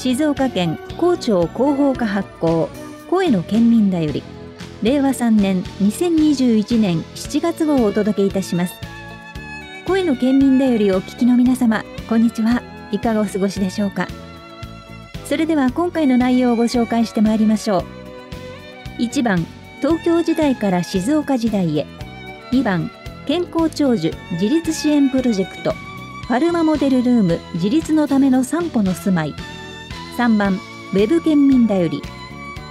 静岡県高庁広報課発行声の県民だより令和3年2021年7月号をお届けいたします声の県民だよりお聞きの皆様こんにちはいかがお過ごしでしょうかそれでは今回の内容をご紹介してまいりましょう1番東京時代から静岡時代へ2番健康長寿自立支援プロジェクトファルマモデルルーム自立のための散歩の住まい3番ウェブ県民だより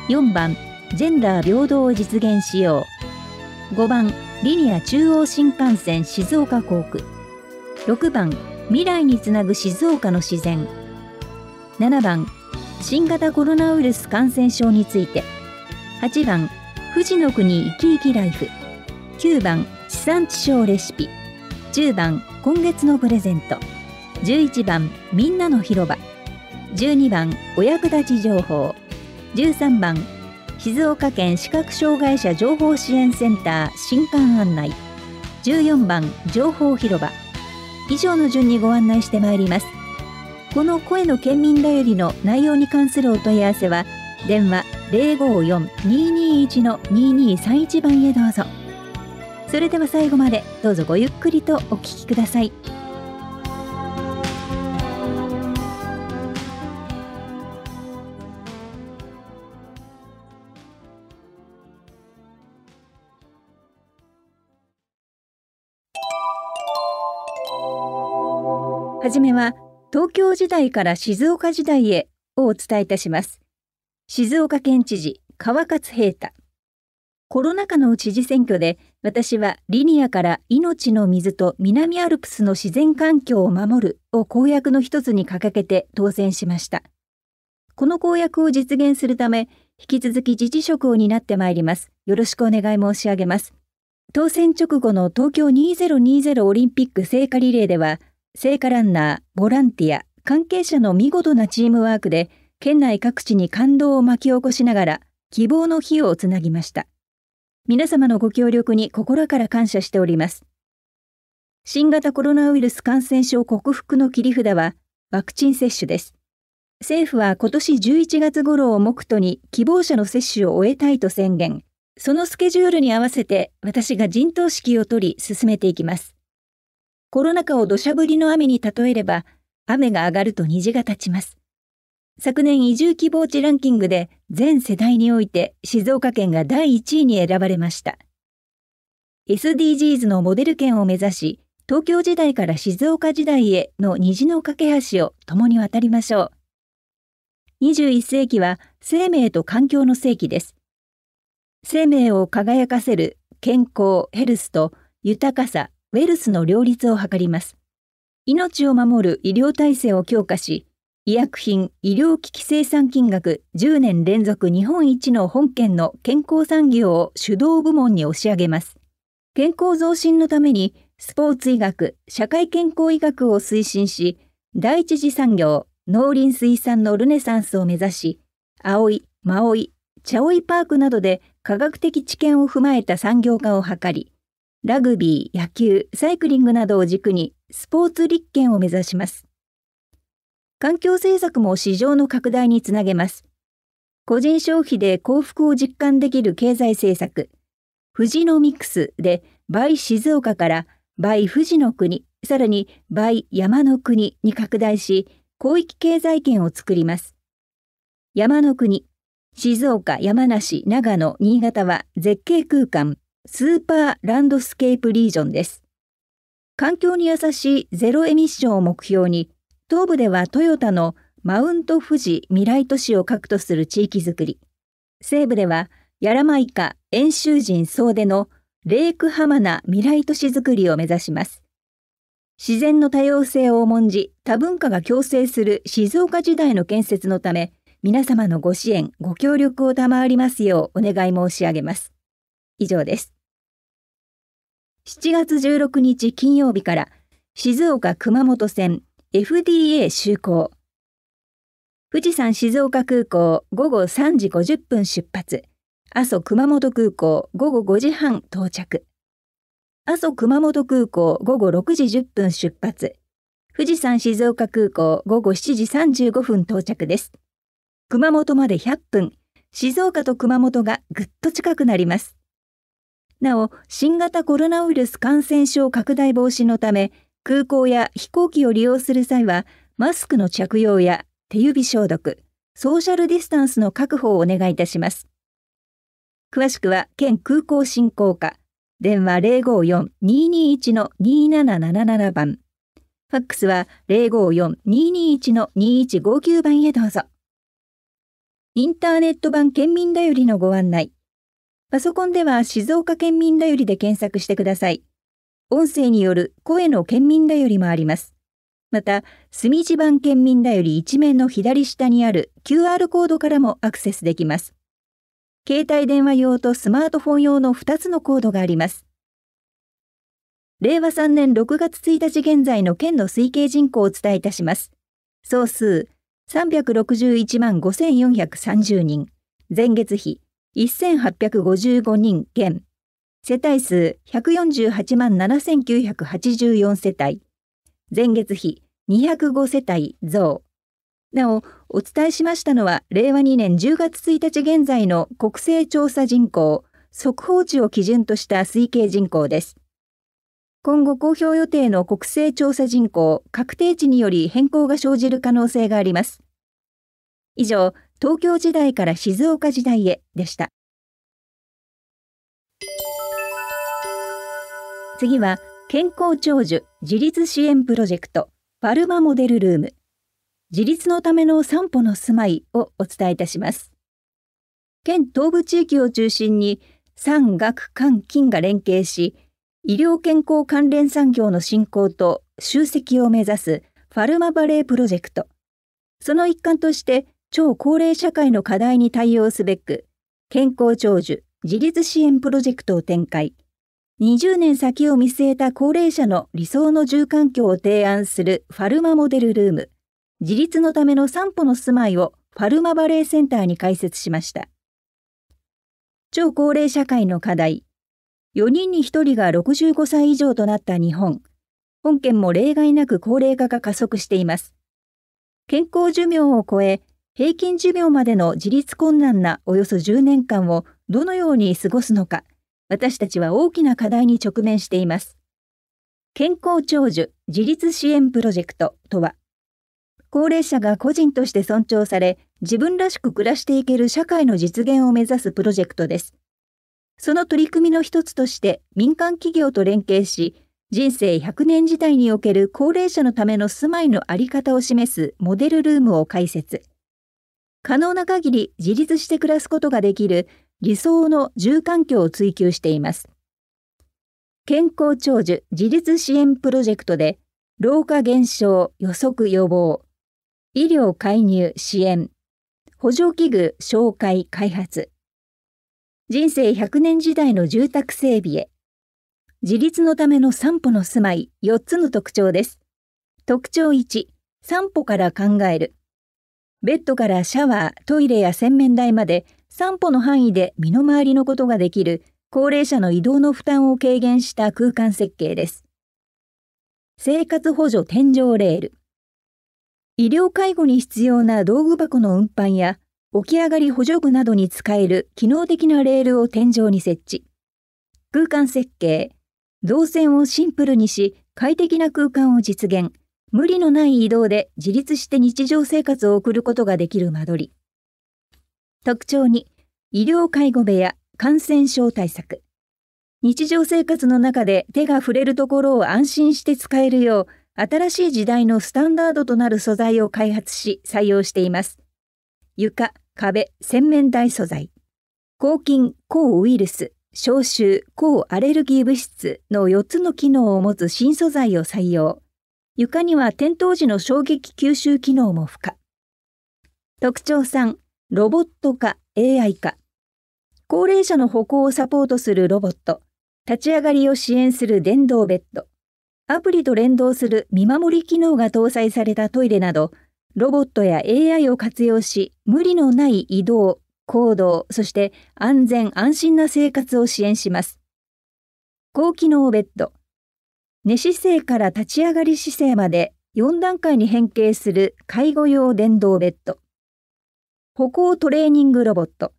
4番ジェンダー平等を実現しよう5番リニア中央新幹線静岡航空6番未来につなぐ静岡の自然7番新型コロナウイルス感染症について8番富士の国いきいきライフ9番地産地消レシピ10番今月のプレゼント11番みんなの広場12番お役立ち情報13番静岡県視覚障害者情報支援センター新館案内14番情報広場以上の順にご案内してまいりますこの声の県民だよりの内容に関するお問い合わせは電話054-221-2231番へどうぞそれでは最後までどうぞごゆっくりとお聞きください。じめは、東京時代から静岡時代へをお伝えいたします。静岡県知事、川勝平太。コロナ禍の知事選挙で、私はリニアから命の水と南アルプスの自然環境を守るを公約の一つに掲げて当選しました。この公約を実現するため、引き続き自治職を担ってまいります。よろしくお願い申し上げます。当選直後の東京2020オリンピック聖火リレーでは、聖火ランナー、ボランティア、関係者の見事なチームワークで、県内各地に感動を巻き起こしながら、希望の火をつなぎました。皆様のご協力に心から感謝しております。新型コロナウイルス感染症克服の切り札は、ワクチン接種です。政府は今年11月頃を目途に希望者の接種を終えたいと宣言。そのスケジュールに合わせて私が陣頭指揮を取り進めていきます。コロナ禍を土砂降りの雨に例えれば、雨が上がると虹が立ちます。昨年移住希望地ランキングで全世代において静岡県が第1位に選ばれました。SDGs のモデル県を目指し、東京時代から静岡時代への虹の架け橋を共に渡りましょう。21世紀は生命と環境の世紀です。生命を輝かせる健康、ヘルスと豊かさ、ウェルスの両立を図ります。命を守る医療体制を強化し、医薬品医療機器生産金額10年連続日本一の本県の健康産業を主導部門に押し上げます。健康増進のために、スポーツ医学、社会健康医学を推進し、第一次産業、農林水産のルネサンスを目指し、葵、マオイ、チャオイパークなどで科学的知見を踏まえた産業化を図り、ラグビー、野球、サイクリングなどを軸にスポーツ立憲を目指します。環境政策も市場の拡大につなげます。個人消費で幸福を実感できる経済政策、富士のミックスで、倍静岡から倍富士の国、さらに倍山の国に拡大し、広域経済圏を作ります。山の国、静岡、山梨、長野、新潟は絶景空間。スーパーランドスケープリージョンです。環境に優しいゼロエミッションを目標に、東部ではトヨタのマウント富士未来都市を核とする地域づくり、西部ではヤラマイカ遠州人総出のレークハマナ未来都市づくりを目指します。自然の多様性を重んじ、多文化が共生する静岡時代の建設のため、皆様のご支援、ご協力を賜りますようお願い申し上げます。以上です。7月16日金曜日から静岡熊本線 FDA 就航。富士山静岡空港午後3時50分出発。阿蘇熊本空港午後5時半到着。阿蘇熊本空港午後6時10分出発。富士山静岡空港午後7時35分到着です。熊本まで100分。静岡と熊本がぐっと近くなります。なお、新型コロナウイルス感染症拡大防止のため、空港や飛行機を利用する際は、マスクの着用や手指消毒、ソーシャルディスタンスの確保をお願いいたします。詳しくは、県空港振興課、電話054-221-2777番。ファックスは054-221-2159番へどうぞ。インターネット版県民だよりのご案内。パソコンでは静岡県民だよりで検索してください。音声による声の県民だよりもあります。また、墨地版県民だより一面の左下にある QR コードからもアクセスできます。携帯電話用とスマートフォン用の2つのコードがあります。令和3年6月1日現在の県の推計人口をお伝えいたします。総数361万5430人。前月比1855人減、世帯数148万7984世帯、前月比205世帯増。なお、お伝えしましたのは、令和2年10月1日現在の国勢調査人口、速報値を基準とした推計人口です。今後公表予定の国勢調査人口、確定値により変更が生じる可能性があります。以上、東京時代から静岡時代へでした。次は、健康長寿自立支援プロジェクト、パルマモデルルーム、自立のための散歩の住まいをお伝えいたします。県東部地域を中心に、産学官金が連携し、医療健康関連産業の振興と集積を目指すファルマバレープロジェクト。その一環として、超高齢社会の課題に対応すべく、健康長寿、自立支援プロジェクトを展開。20年先を見据えた高齢者の理想の住環境を提案するファルマモデルルーム、自立のための散歩の住まいをファルマバレーセンターに開設しました。超高齢社会の課題。4人に1人が65歳以上となった日本。本県も例外なく高齢化が加速しています。健康寿命を超え、平均寿命までの自立困難なおよそ10年間をどのように過ごすのか、私たちは大きな課題に直面しています。健康長寿自立支援プロジェクトとは、高齢者が個人として尊重され、自分らしく暮らしていける社会の実現を目指すプロジェクトです。その取り組みの一つとして民間企業と連携し、人生100年時代における高齢者のための住まいのあり方を示すモデルルームを開設。可能な限り自立して暮らすことができる理想の住環境を追求しています。健康長寿自立支援プロジェクトで、老化減少予測予防、医療介入支援、補助器具紹介開発、人生100年時代の住宅整備へ、自立のための散歩の住まい4つの特徴です。特徴1、散歩から考える。ベッドからシャワー、トイレや洗面台まで散歩の範囲で身の回りのことができる高齢者の移動の負担を軽減した空間設計です。生活補助天井レール。医療介護に必要な道具箱の運搬や起き上がり補助具などに使える機能的なレールを天井に設置。空間設計。動線をシンプルにし快適な空間を実現。無理のない移動で自立して日常生活を送ることができる間取り。特徴に、医療介護部屋、感染症対策。日常生活の中で手が触れるところを安心して使えるよう、新しい時代のスタンダードとなる素材を開発し採用しています。床、壁、洗面台素材。抗菌、抗ウイルス、消臭、抗アレルギー物質の4つの機能を持つ新素材を採用。床には転倒時の衝撃吸収機能も付加。特徴3、ロボット化、AI 化。高齢者の歩行をサポートするロボット、立ち上がりを支援する電動ベッド、アプリと連動する見守り機能が搭載されたトイレなど、ロボットや AI を活用し、無理のない移動、行動、そして安全安心な生活を支援します。高機能ベッド、寝姿勢から立ち上がり姿勢まで4段階に変形する介護用電動ベッド。歩行トレーニングロボット。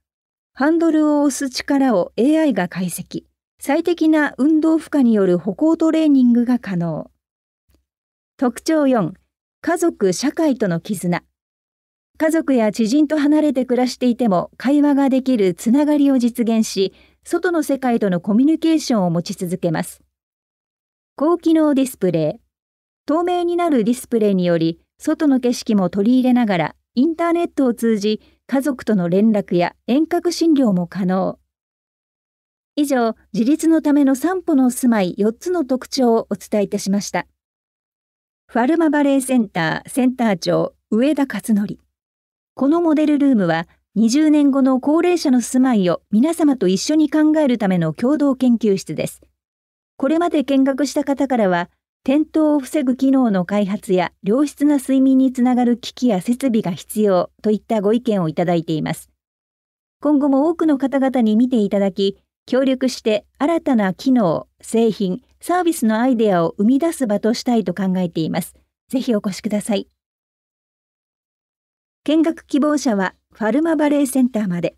ハンドルを押す力を AI が解析。最適な運動負荷による歩行トレーニングが可能。特徴4、家族・社会との絆。家族や知人と離れて暮らしていても会話ができるつながりを実現し、外の世界とのコミュニケーションを持ち続けます。高機能ディスプレイ。透明になるディスプレイにより、外の景色も取り入れながら、インターネットを通じ、家族との連絡や遠隔診療も可能。以上、自立のための散歩のお住まい4つの特徴をお伝えいたしました。ファルマバレーセンターセンター長上田勝則。このモデルルームは20年後の高齢者の住まいを皆様と一緒に考えるための共同研究室です。これまで見学した方からは、転倒を防ぐ機能の開発や良質な睡眠につながる機器や設備が必要といったご意見をいただいています。今後も多くの方々に見ていただき、協力して新たな機能、製品、サービスのアイデアを生み出す場としたいと考えています。ぜひお越しください。見学希望者はファルマバレーセンターまで。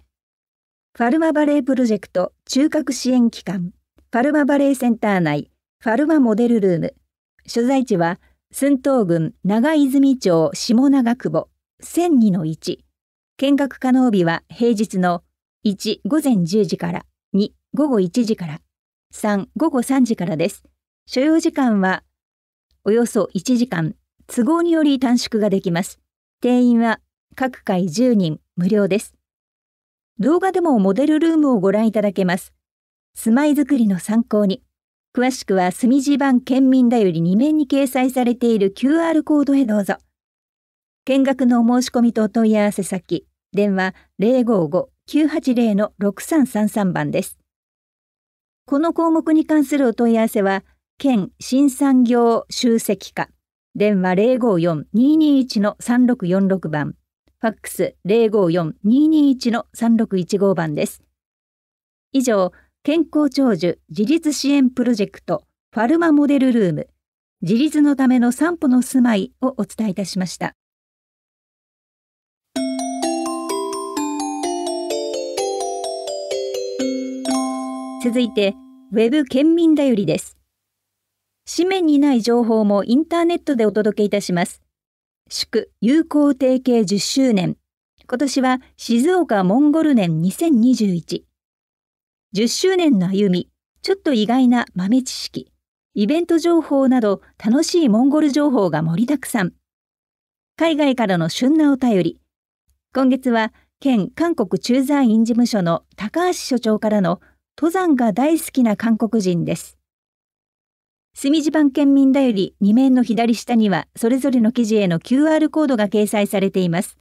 ファルマバレープロジェクト中核支援機関パルマバレーセンター内、ファルマモデルルーム。所在地は、寸東郡長泉町下長久保、1002 1。見学可能日は平日の1午前10時から、2午後1時から、3午後3時からです。所要時間はおよそ1時間、都合により短縮ができます。定員は各回10人無料です。動画でもモデルルームをご覧いただけます。住まいづくりの参考に、詳しくは墨地版県民だより2面に掲載されている QR コードへどうぞ。見学のお申し込みとお問い合わせ先、電話055-980-6333番です。この項目に関するお問い合わせは、県新産業集積課、電話054-221-3646番、ファックス054-221-3615番です。以上、健康長寿自立支援プロジェクトファルマモデルルーム自立のための散歩の住まいをお伝えいたしました。続いて、ウェブ県民だよりです。紙面にない情報もインターネットでお届けいたします。祝友好提携10周年。今年は静岡モンゴル年2021。10周年の歩み、ちょっと意外な豆知識、イベント情報など楽しいモンゴル情報が盛りだくさん。海外からの旬なお便り。今月は、県韓国駐在員事務所の高橋所長からの登山が大好きな韓国人です。墨地版県民だより2面の左下にはそれぞれの記事への QR コードが掲載されています。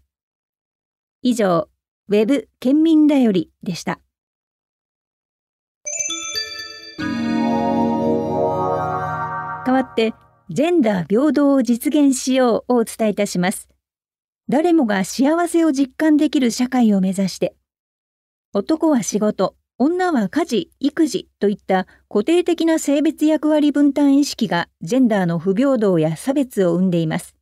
以上、ウェブ県民だよりでした。代わってジェンダー平等を実現しようをお伝えいたします。誰もが幸せを実感できる社会を目指して、男は仕事、女は家事、育児といった固定的な性別役割分担意識がジェンダーの不平等や差別を生んでいます。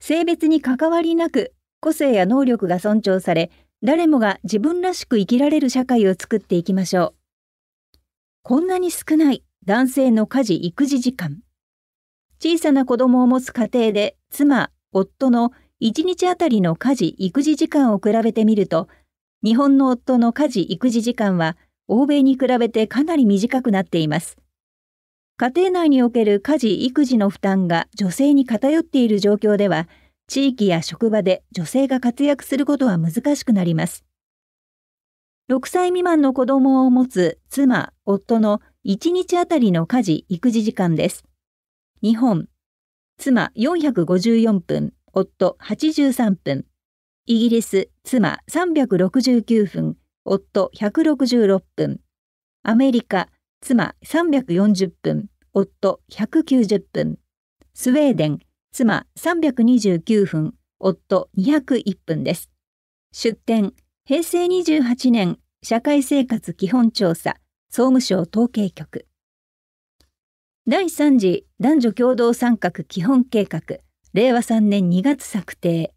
性別に関わりなく個性や能力が尊重され、誰もが自分らしく生きられる社会を作っていきましょう。こんなに少ない男性の家事・育児時間。小さな子供を持つ家庭で妻、夫の1日あたりの家事・育児時間を比べてみると、日本の夫の家事・育児時間は欧米に比べてかなり短くなっています。家庭内における家事・育児の負担が女性に偏っている状況では、地域や職場で女性が活躍することは難しくなります。6歳未満の子供を持つ妻、夫の1日あたりの家事・育児時間です。日本、妻454分、夫83分、イギリス、妻369分、夫166分、アメリカ、妻340分、夫190分、スウェーデン、妻329分、夫201分です。出典、平成28年社会生活基本調査総務省統計局第3次男女共同参画基本計画令和3年2月策定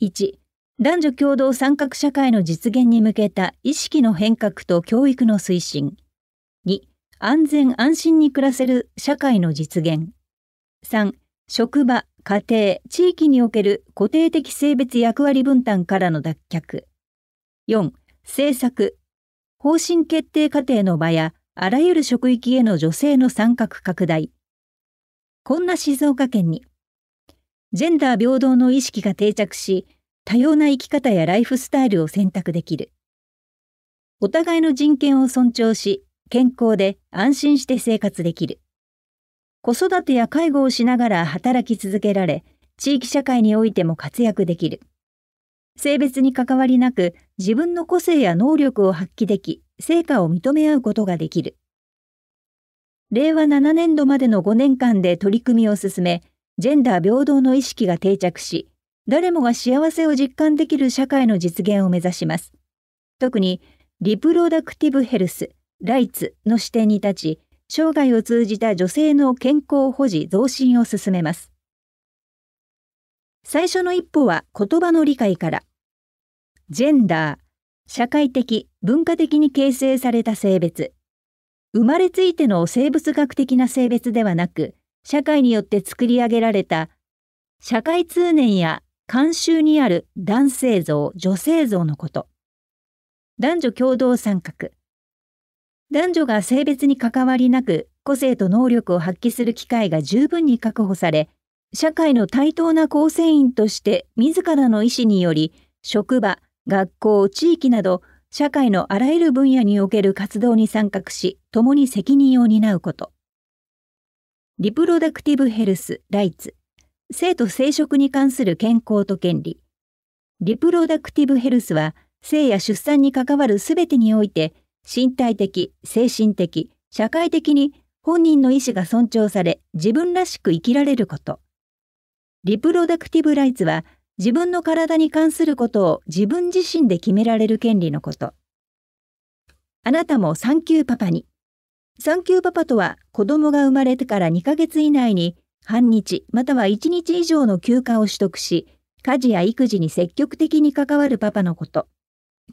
1男女共同参画社会の実現に向けた意識の変革と教育の推進2安全安心に暮らせる社会の実現3職場家庭地域における固定的性別役割分担からの脱却4政策方針決定過程の場やあらゆる職域への女性の参画拡大。こんな静岡県に、ジェンダー平等の意識が定着し、多様な生き方やライフスタイルを選択できる。お互いの人権を尊重し、健康で安心して生活できる。子育てや介護をしながら働き続けられ、地域社会においても活躍できる。性別に関わりなく自分の個性や能力を発揮でき、成果を認め合うことができる。令和7年度までの5年間で取り組みを進め、ジェンダー平等の意識が定着し、誰もが幸せを実感できる社会の実現を目指します。特に、リプロダクティブヘルス、ライツの視点に立ち、生涯を通じた女性の健康保持増進を進めます。最初の一歩は言葉の理解から。ジェンダー、社会的、文化的に形成された性別。生まれついての生物学的な性別ではなく、社会によって作り上げられた、社会通念や慣習にある男性像、女性像のこと。男女共同参画。男女が性別に関わりなく、個性と能力を発揮する機会が十分に確保され、社会の対等な構成員として自らの意思により職場学校地域など社会のあらゆる分野における活動に参画し共に責任を担うことリプロダクティブヘルス・ライツ生と生殖に関する健康と権利リプロダクティブヘルスは性や出産に関わる全てにおいて身体的精神的社会的に本人の意思が尊重され自分らしく生きられることリプロダクティブ・ライツは、自分の体に関することを自分自身で決められる権利のこと。あなたも産休パパに。産休パパとは、子供が生まれてから2ヶ月以内に、半日または1日以上の休暇を取得し、家事や育児に積極的に関わるパパのこと。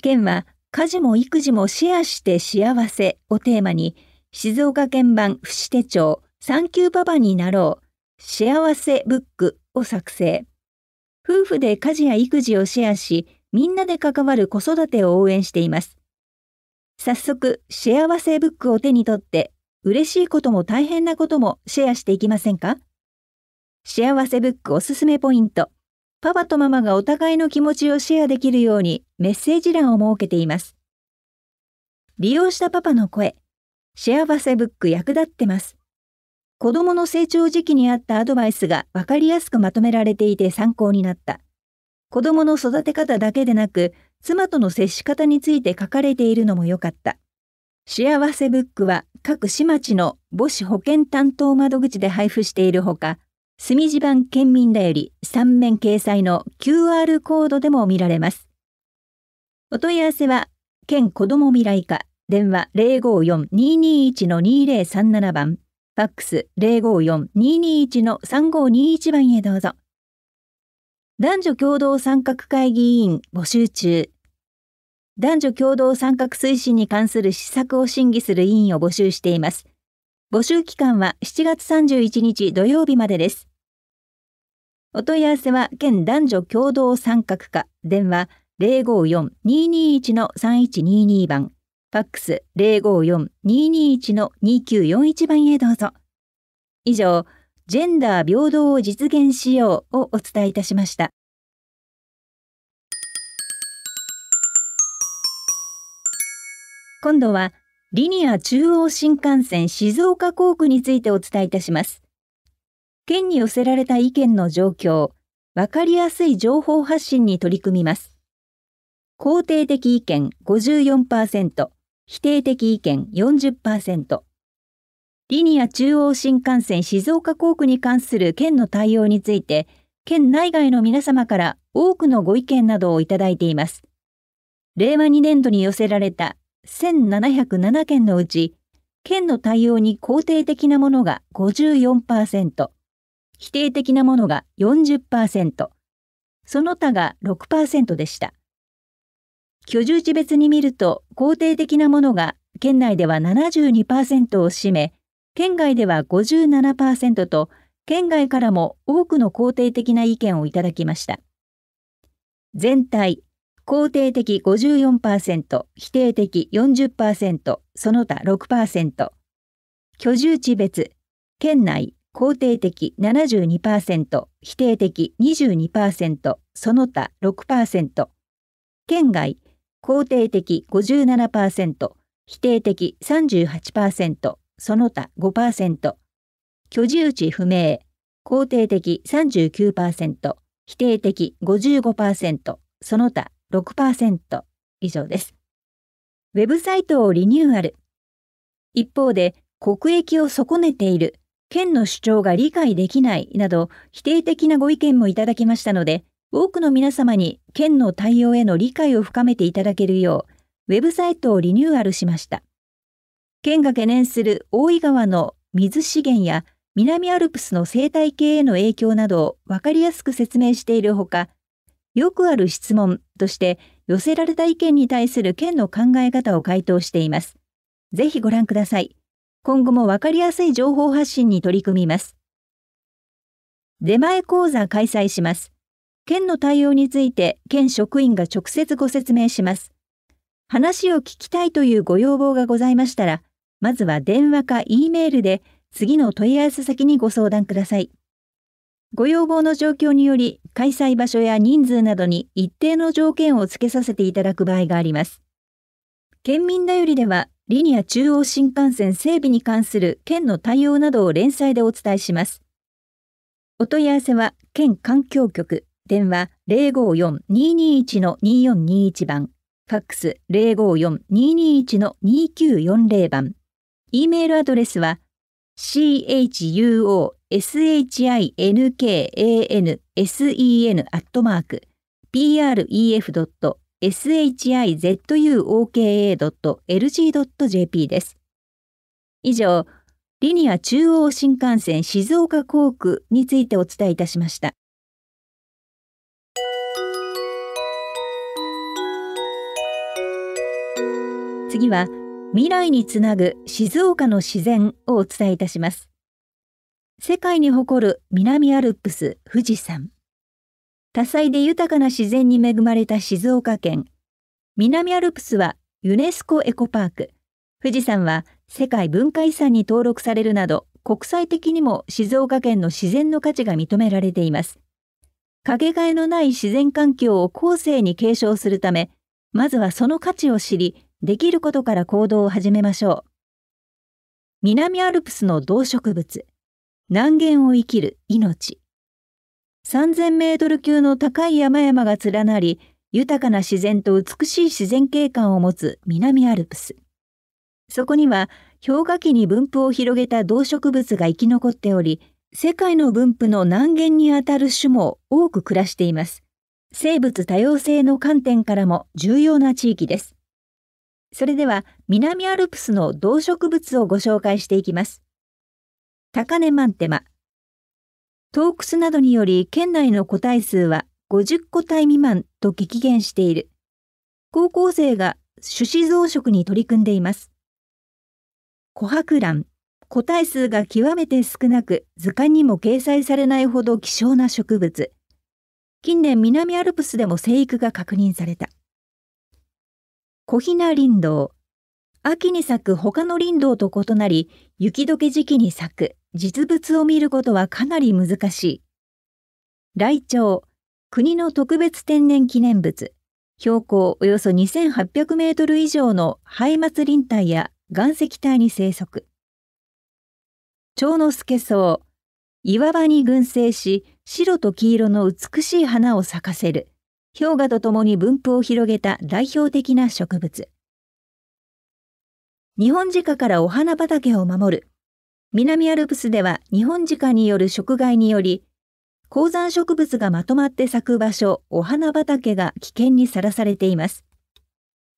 県は、家事も育児もシェアして幸せをテーマに、静岡県版不死手帳、産休パパになろう、幸せブックを作成。夫婦で家事や育児をシェアし、みんなで関わる子育てを応援しています。早速、シェアブックを手に取って、嬉しいことも大変なこともシェアしていきませんかシェアブックおすすめポイント。パパとママがお互いの気持ちをシェアできるようにメッセージ欄を設けています。利用したパパの声。シェアブック役立ってます。子供の成長時期にあったアドバイスが分かりやすくまとめられていて参考になった。子供の育て方だけでなく、妻との接し方について書かれているのも良かった。幸せブックは各市町の母子保健担当窓口で配布しているほか、墨地版県民だより3面掲載の QR コードでも見られます。お問い合わせは、県子ども未来課電話054-221-2037番ファックス054-221-3521番へどうぞ。男女共同参画会議委員募集中。男女共同参画推進に関する施策を審議する委員を募集しています。募集期間は7月31日土曜日までです。お問い合わせは県男女共同参画課電話054-221-3122番。ファックス054-221-2941番へどうぞ。以上、ジェンダー平等を実現しようをお伝えいたしました。今度は、リニア中央新幹線静岡工区についてお伝えいたします。県に寄せられた意見の状況、わかりやすい情報発信に取り組みます。肯定的意見54%、否定的意見40%。リニア中央新幹線静岡工区に関する県の対応について、県内外の皆様から多くのご意見などをいただいています。令和2年度に寄せられた1707件のうち、県の対応に肯定的なものが54%、否定的なものが40%、その他が6%でした。居住地別に見ると肯定的なものが県内では72%を占め、県外では57%と、県外からも多くの肯定的な意見をいただきました。全体、肯定的54%、否定的40%、その他6%。居住地別、県内、肯定的72%、否定的22%、その他6%。県外、肯定的57%、否定的38%、その他5%、居住地不明、肯定的39%、否定的55%、その他6%以上です。ウェブサイトをリニューアル。一方で、国益を損ねている、県の主張が理解できないなど、否定的なご意見もいただきましたので、多くの皆様に県の対応への理解を深めていただけるよう、ウェブサイトをリニューアルしました。県が懸念する大井川の水資源や南アルプスの生態系への影響などを分かりやすく説明しているほか、よくある質問として寄せられた意見に対する県の考え方を回答しています。ぜひご覧ください。今後もわかりやすい情報発信に取り組みます。出前講座開催します。県の対応について県職員が直接ご説明します。話を聞きたいというご要望がございましたら、まずは電話か E メールで次の問い合わせ先にご相談ください。ご要望の状況により、開催場所や人数などに一定の条件を付けさせていただく場合があります。県民だよりでは、リニア中央新幹線整備に関する県の対応などを連載でお伝えします。お問い合わせは、県環境局電話054-221-2421番、ファックス054-221-2940番、E メールアドレスは chuoshinkansen アットマーク pref.shizuoka.lg.jp です。以上、リニア中央新幹線静岡航空についてお伝えいたしました。次は未来につなぐ静岡の自然をお伝えいたします。世界に誇る南アルプス富士山。多彩で豊かな自然に恵まれた静岡県。南アルプスはユネスコエコパーク。富士山は世界文化遺産に登録されるなど、国際的にも静岡県の自然の価値が認められています。かけがえのない自然環境を後世に継承するため、まずはその価値を知り、できることから行動を始めましょう。南アルプスの動植物、南限を生きる命。3000メートル級の高い山々が連なり、豊かな自然と美しい自然景観を持つ南アルプス。そこには氷河期に分布を広げた動植物が生き残っており、世界の分布の南限にあたる種も多く暮らしています。生物多様性の観点からも重要な地域です。それでは南アルプスの動植物をご紹介していきます。高根マンテマ。洞窟などにより県内の個体数は50個体未満と激減している。高校生が種子増殖に取り組んでいます。琥珀蘭。個体数が極めて少なく、図鑑にも掲載されないほど希少な植物。近年南アルプスでも生育が確認された。小雛林道。秋に咲く他の林道と異なり、雪解け時期に咲く実物を見ることはかなり難しい。雷鳥、国の特別天然記念物。標高およそ2800メートル以上のハ松林帯や岩石帯に生息。蝶之助草、岩場に群生し、白と黄色の美しい花を咲かせる氷河とともに分布を広げた代表的な植物。日本鹿からお花畑を守る。南アルプスでは日本鹿による食害により、高山植物がまとまって咲く場所、お花畑が危険にさらされています。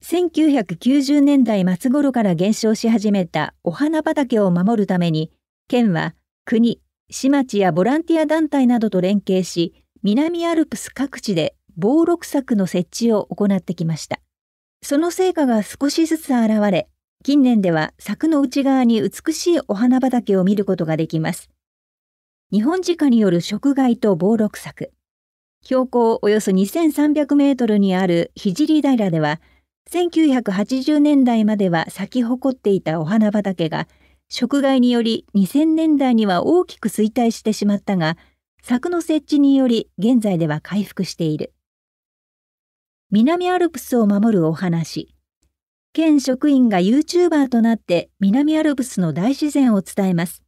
1990年代末頃から減少し始めたお花畑を守るために、県は国、市町やボランティア団体などと連携し、南アルプス各地で防録柵の設置を行ってきました。その成果が少しずつ現れ、近年では柵の内側に美しいお花畑を見ることができます。日本鹿による食害と防録柵。標高およそ2300メートルにある聖平では、1980年代までは咲き誇っていたお花畑が、食害により2000年代には大きく衰退してしまったが、柵の設置により現在では回復している。南アルプスを守るお話。県職員が YouTuber となって南アルプスの大自然を伝えます。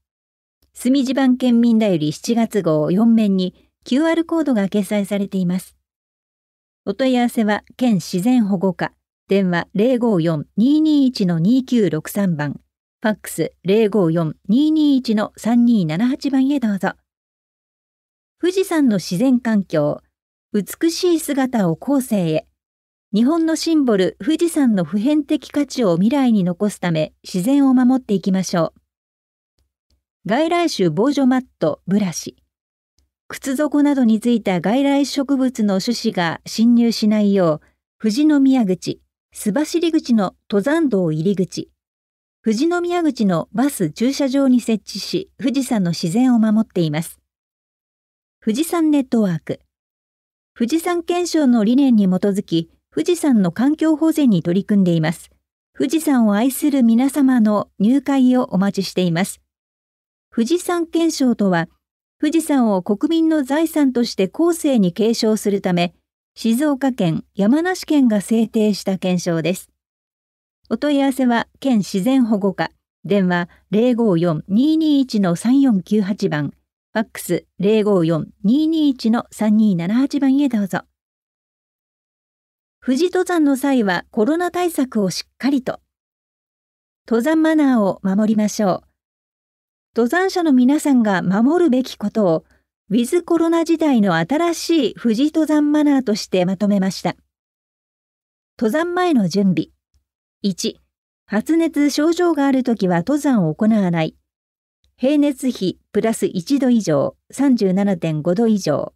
墨地版県民だより7月号4面に QR コードが掲載されています。お問い合わせは県自然保護課、電話054-221-2963番、ファックス054-221-3278番へどうぞ。富士山の自然環境、美しい姿を後世へ。日本のシンボル、富士山の普遍的価値を未来に残すため、自然を守っていきましょう。外来種防除マット、ブラシ。靴底などについた外来植物の種子が侵入しないよう、富士宮口、須走口の登山道入り口、富士宮口のバス駐車場に設置し、富士山の自然を守っています。富士山ネットワーク。富士山検証の理念に基づき、富士山の環境保全に取り組んでいます。富士山を愛する皆様の入会をお待ちしています。富士山検証とは、富士山を国民の財産として後世に継承するため、静岡県、山梨県が制定した検証です。お問い合わせは、県自然保護課、電話054-221-3498番、ファックス054-221-3278番へどうぞ。富士登山の際はコロナ対策をしっかりと。登山マナーを守りましょう。登山者の皆さんが守るべきことを、ウィズコロナ時代の新しい富士登山マナーとしてまとめました。登山前の準備。1、発熱症状があるときは登山を行わない。平熱比プラス1度以上、37.5度以上。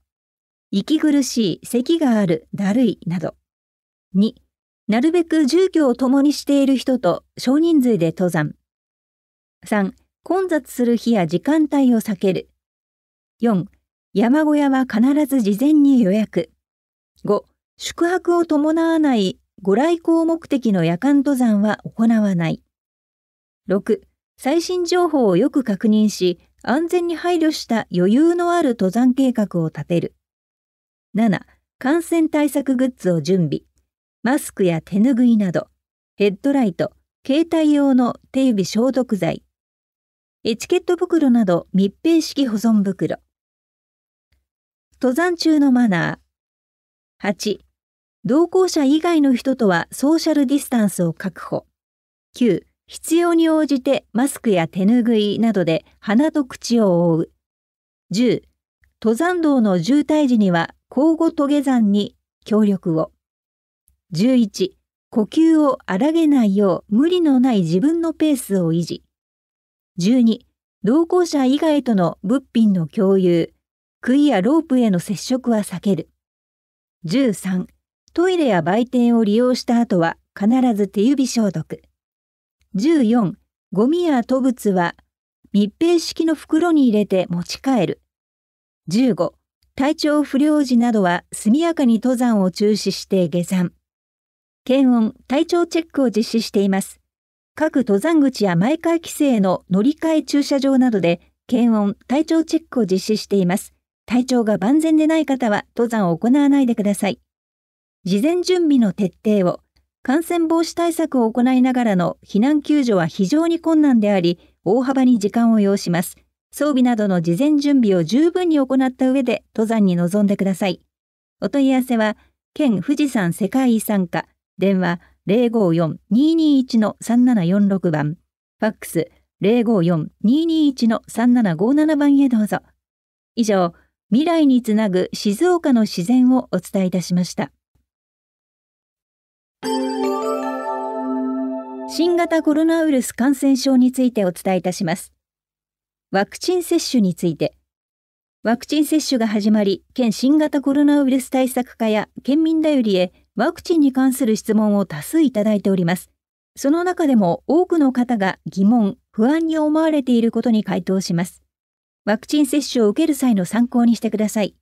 息苦しい、咳がある、だるいなど。2、なるべく住居を共にしている人と少人数で登山。3、混雑する日や時間帯を避ける。4、山小屋は必ず事前に予約。5、宿泊を伴わないご来光目的の夜間登山は行わない。6、最新情報をよく確認し、安全に配慮した余裕のある登山計画を立てる。7、感染対策グッズを準備。マスクや手ぬぐいなど、ヘッドライト、携帯用の手指消毒剤、エチケット袋など密閉式保存袋。登山中のマナー。8、同行者以外の人とはソーシャルディスタンスを確保。9、必要に応じてマスクや手ぬぐいなどで鼻と口を覆う。10、登山道の渋滞時には交互トゲ山に協力を。11、呼吸を荒げないよう無理のない自分のペースを維持。12、同行者以外との物品の共有、杭やロープへの接触は避ける。13、トイレや売店を利用した後は必ず手指消毒。14、ゴミや吐物は密閉式の袋に入れて持ち帰る。15、体調不良時などは速やかに登山を中止して下山。検温、体調チェックを実施しています。各登山口や毎回規制の乗り換え駐車場などで検温、体調チェックを実施しています。体調が万全でない方は登山を行わないでください。事前準備の徹底を、感染防止対策を行いながらの避難救助は非常に困難であり、大幅に時間を要します。装備などの事前準備を十分に行った上で登山に臨んでください。お問い合わせは、県富士山世界遺産課電話054-221-3746番、ファックス054-221-3757番へどうぞ。以上、未来につなぐ静岡の自然をお伝えいたしました。新型コロナウイルス感染症についてお伝えいたします。ワクチン接種について。ワクチン接種が始まり、県新型コロナウイルス対策課や県民だよりへワクチンに関する質問を多数いただいております。その中でも多くの方が疑問、不安に思われていることに回答します。ワクチン接種を受ける際の参考にしてください。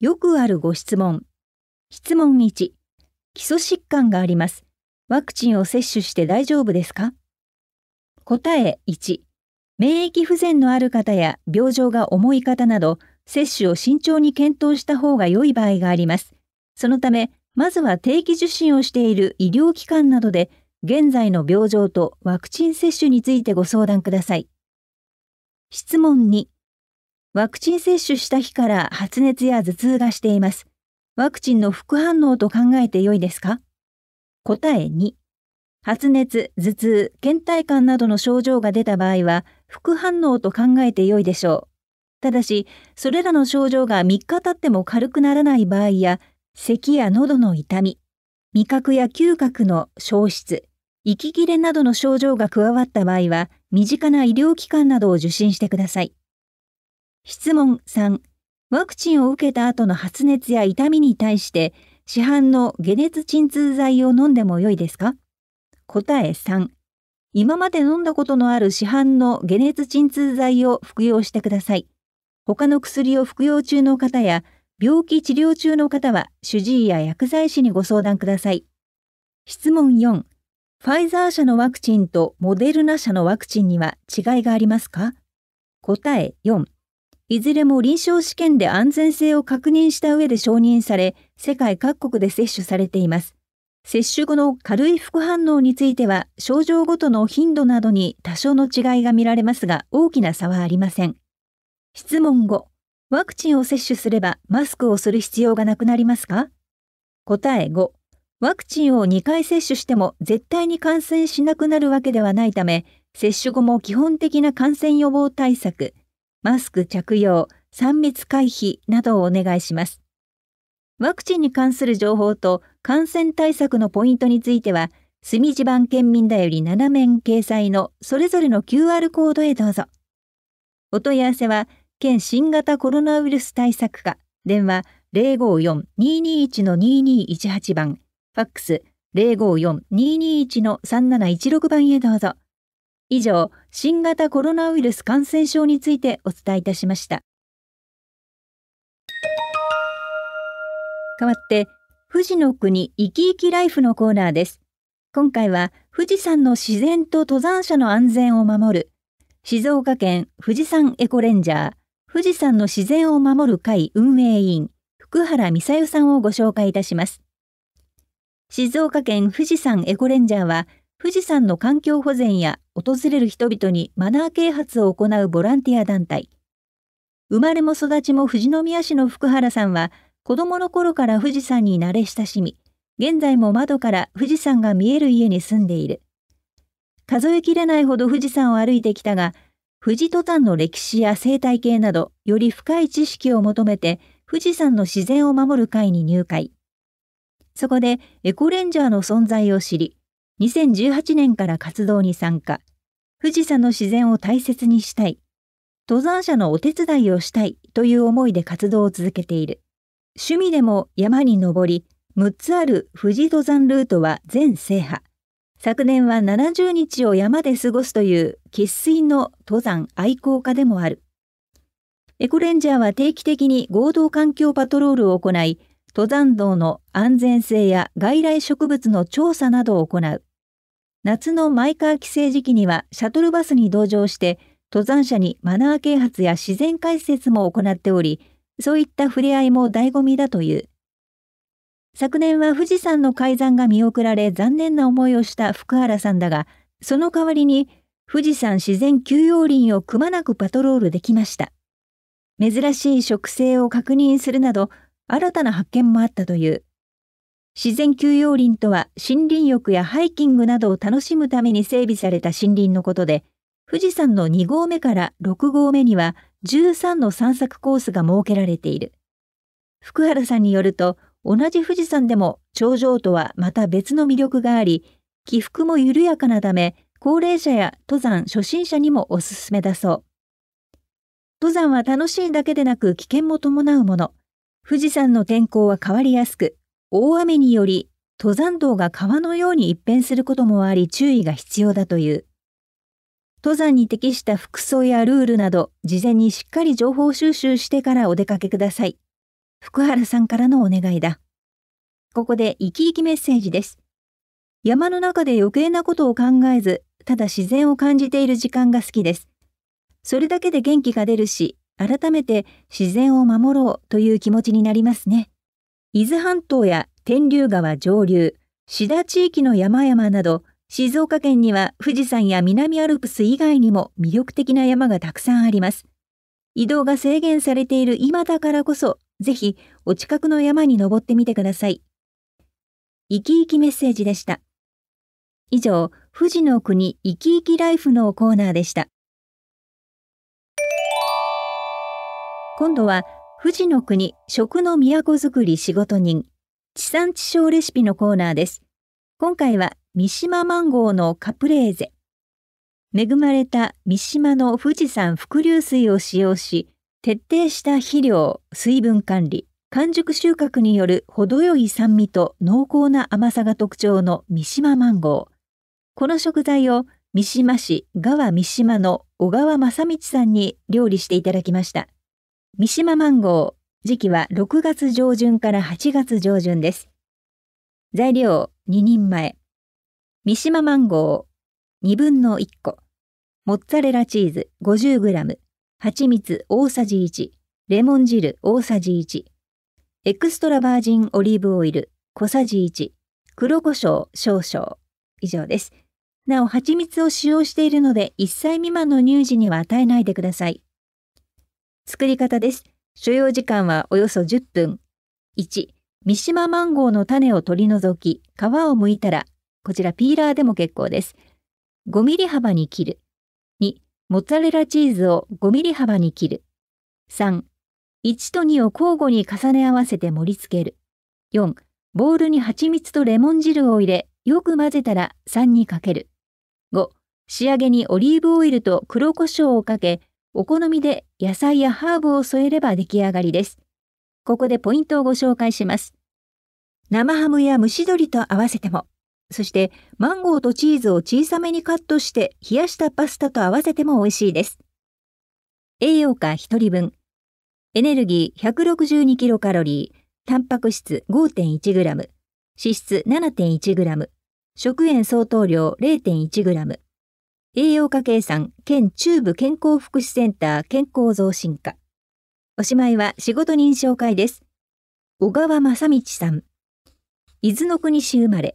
よくあるご質問。質問1、基礎疾患があります。ワクチンを接種して大丈夫ですか答え1、免疫不全のある方や病状が重い方など、接種を慎重に検討した方が良い場合があります。そのため、まずは定期受診をしている医療機関などで、現在の病状とワクチン接種についてご相談ください。質問2。ワクチン接種した日から発熱や頭痛がしています。ワクチンの副反応と考えて良いですか答え2。発熱、頭痛、倦怠感などの症状が出た場合は、副反応と考えて良いでしょう。ただし、それらの症状が3日経っても軽くならない場合や、咳や喉の痛み、味覚や嗅覚の消失、息切れなどの症状が加わった場合は、身近な医療機関などを受診してください。質問3、ワクチンを受けた後の発熱や痛みに対して、市販の解熱鎮痛剤を飲んでも良いですか答え3、今まで飲んだことのある市販の解熱鎮痛剤を服用してください。他の薬を服用中の方や、病気治療中の方は主治医や薬剤師にご相談ください。質問4、ファイザー社のワクチンとモデルナ社のワクチンには違いがありますか答え4、いずれも臨床試験で安全性を確認した上で承認され、世界各国で接種されています。接種後の軽い副反応については、症状ごとの頻度などに多少の違いが見られますが、大きな差はありません。質問5、ワクチンを接種すればマスクをする必要がなくなりますか答え5。ワクチンを2回接種しても絶対に感染しなくなるわけではないため、接種後も基本的な感染予防対策、マスク着用、3密回避などをお願いします。ワクチンに関する情報と感染対策のポイントについては、墨地版県民だより7面掲載のそれぞれの QR コードへどうぞ。お問い合わせは、県新型コロナウイルス対策課電話054-221-2218番、ファックス054-221-3716番へどうぞ。以上、新型コロナウイルス感染症についてお伝えいたしました。代わって、富士の国生き生きライフのコーナーです。今回は富士山の自然と登山者の安全を守る静岡県富士山エコレンジャー富士山の自然を守る会運営委員、福原美佐代さんをご紹介いたします。静岡県富士山エコレンジャーは、富士山の環境保全や訪れる人々にマナー啓発を行うボランティア団体。生まれも育ちも富士宮市の福原さんは、子供の頃から富士山に慣れ親しみ、現在も窓から富士山が見える家に住んでいる。数えきれないほど富士山を歩いてきたが、富士登山の歴史や生態系など、より深い知識を求めて、富士山の自然を守る会に入会。そこで、エコレンジャーの存在を知り、2018年から活動に参加。富士山の自然を大切にしたい。登山者のお手伝いをしたいという思いで活動を続けている。趣味でも山に登り、6つある富士登山ルートは全制覇。昨年は70日を山で過ごすという喫水の登山愛好家でもある。エコレンジャーは定期的に合同環境パトロールを行い、登山道の安全性や外来植物の調査などを行う。夏のマイカー規制時期にはシャトルバスに同乗して、登山者にマナー啓発や自然解説も行っており、そういった触れ合いも醍醐味だという。昨年は富士山の改ざんが見送られ残念な思いをした福原さんだが、その代わりに富士山自然休養林をくまなくパトロールできました。珍しい植生を確認するなど、新たな発見もあったという。自然休養林とは森林浴やハイキングなどを楽しむために整備された森林のことで、富士山の2合目から6合目には13の散策コースが設けられている。福原さんによると、同じ富士山でも頂上とはまた別の魅力があり、起伏も緩やかなため、高齢者や登山初心者にもおすすめだそう。登山は楽しいだけでなく危険も伴うもの。富士山の天候は変わりやすく、大雨により登山道が川のように一変することもあり注意が必要だという。登山に適した服装やルールなど、事前にしっかり情報収集してからお出かけください。福原さんからのお願いだ。ここで生き生きメッセージです。山の中で余計なことを考えず、ただ自然を感じている時間が好きです。それだけで元気が出るし、改めて自然を守ろうという気持ちになりますね。伊豆半島や天竜川上流、志田地域の山々など、静岡県には富士山や南アルプス以外にも魅力的な山がたくさんあります。移動が制限されている今だからこそぜひお近くの山に登ってみてください。生き生きメッセージでした。以上、富士の国生き生きライフのコーナーでした。今度は、富士の国食の都づくり仕事人、地産地消レシピのコーナーです。今回は三島マンゴーのカプレーゼ。恵まれた三島の富士山伏流水を使用し、徹底した肥料、水分管理、完熟収穫による程よい酸味と濃厚な甘さが特徴の三島マンゴー。この食材を三島市川三島の小川正道さんに料理していただきました。三島マンゴー、時期は6月上旬から8月上旬です。材料2人前。三島マンゴー2分の1個。モッツァレラチーズ 50g。蜂蜜大さじ1、レモン汁大さじ1、エクストラバージンオリーブオイル小さじ1、黒胡椒少々。以上です。なお、蜂蜜を使用しているので、1歳未満の乳児には与えないでください。作り方です。所要時間はおよそ10分。1、三島マンゴーの種を取り除き、皮を剥いたら、こちらピーラーでも結構です。5ミリ幅に切る。モッツァレラチーズを5ミリ幅に切る。3、1と2を交互に重ね合わせて盛り付ける。4、ボウルに蜂蜜とレモン汁を入れ、よく混ぜたら3にかける。5、仕上げにオリーブオイルと黒胡椒をかけ、お好みで野菜やハーブを添えれば出来上がりです。ここでポイントをご紹介します。生ハムや蒸し鶏と合わせてもそしてマンゴーとチーズを小さめにカットして冷やしたパスタと合わせても美味しいです。栄養価1人分。エネルギー1 6 2カロリー。タンパク質 5.1g、脂質 7.1g、食塩相当量 0.1g。栄養価計算県中部健康福祉センター健康増進課。おしまいは仕事人紹介です。小川正道さん。伊豆の国市生まれ。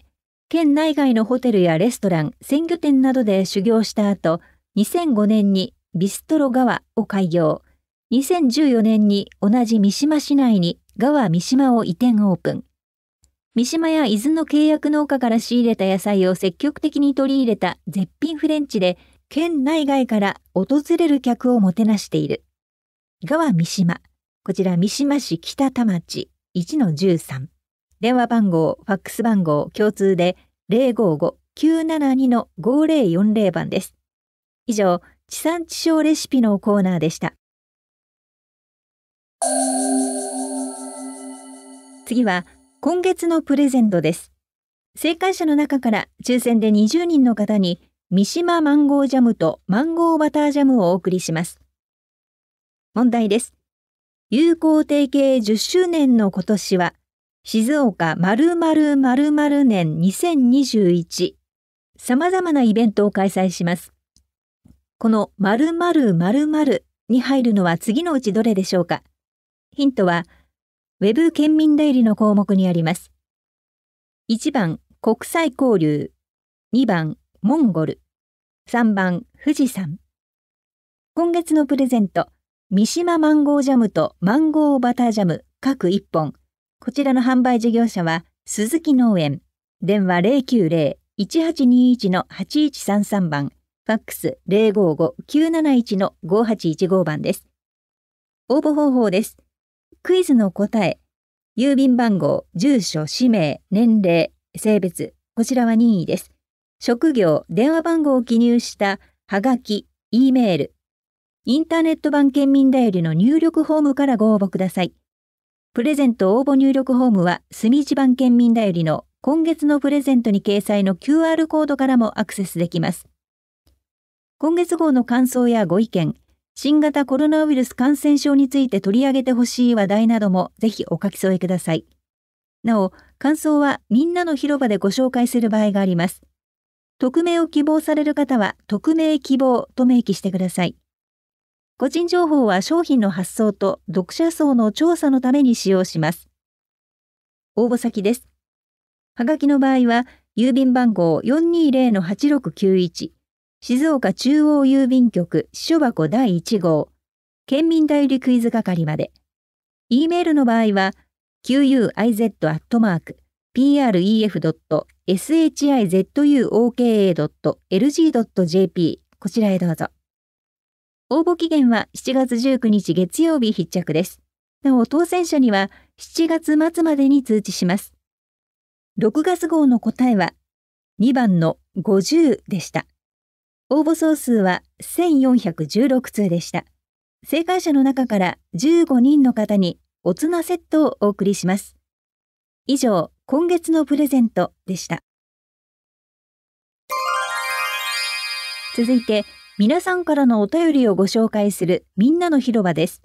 県内外のホテルやレストラン、鮮魚店などで修行した後、2005年にビストロ川を開業。2014年に同じ三島市内に川三島を移転オープン。三島や伊豆の契約農家から仕入れた野菜を積極的に取り入れた絶品フレンチで、県内外から訪れる客をもてなしている。川三島。こちら三島市北田町1-13。電話番号、ファックス番号共通で055-972-5040番です。以上、地産地消レシピのコーナーでした。次は、今月のプレゼントです。正解者の中から抽選で20人の方に、三島マンゴージャムとマンゴーバタージャムをお送りします。問題です。有効提携10周年の今年は、静岡〇〇〇年2021様々なイベントを開催します。この〇〇〇〇に入るのは次のうちどれでしょうかヒントは Web 県民代理の項目にあります。1番国際交流2番モンゴル3番富士山今月のプレゼント三島マンゴージャムとマンゴーバタージャム各1本こちらの販売事業者は、鈴木農園、電話090-1821-8133番、ファックス055-971-5815番です。応募方法です。クイズの答え、郵便番号、住所、氏名、年齢、性別、こちらは任意です。職業、電話番号を記入したはがき、E メール、インターネット版県民代理の入力フォームからご応募ください。プレゼント応募入力フォームは、住一番県民だよりの今月のプレゼントに掲載の QR コードからもアクセスできます。今月号の感想やご意見、新型コロナウイルス感染症について取り上げてほしい話題などもぜひお書き添えください。なお、感想はみんなの広場でご紹介する場合があります。匿名を希望される方は、匿名希望と明記してください。個人情報は商品の発送と読者層の調査のために使用します。応募先です。はがきの場合は、郵便番号420-8691、静岡中央郵便局支所箱第1号、県民代理クイズ係まで。e メールの場合は、QUIZ.pref.shizuoka.lg.jp こちらへどうぞ。応募期限は7月19日月曜日必着です。なお、当選者には7月末までに通知します。6月号の答えは2番の50でした。応募総数は1416通でした。正解者の中から15人の方におつなセットをお送りします。以上、今月のプレゼントでした。続いて、皆さんからのお便りをご紹介するみんなの広場です。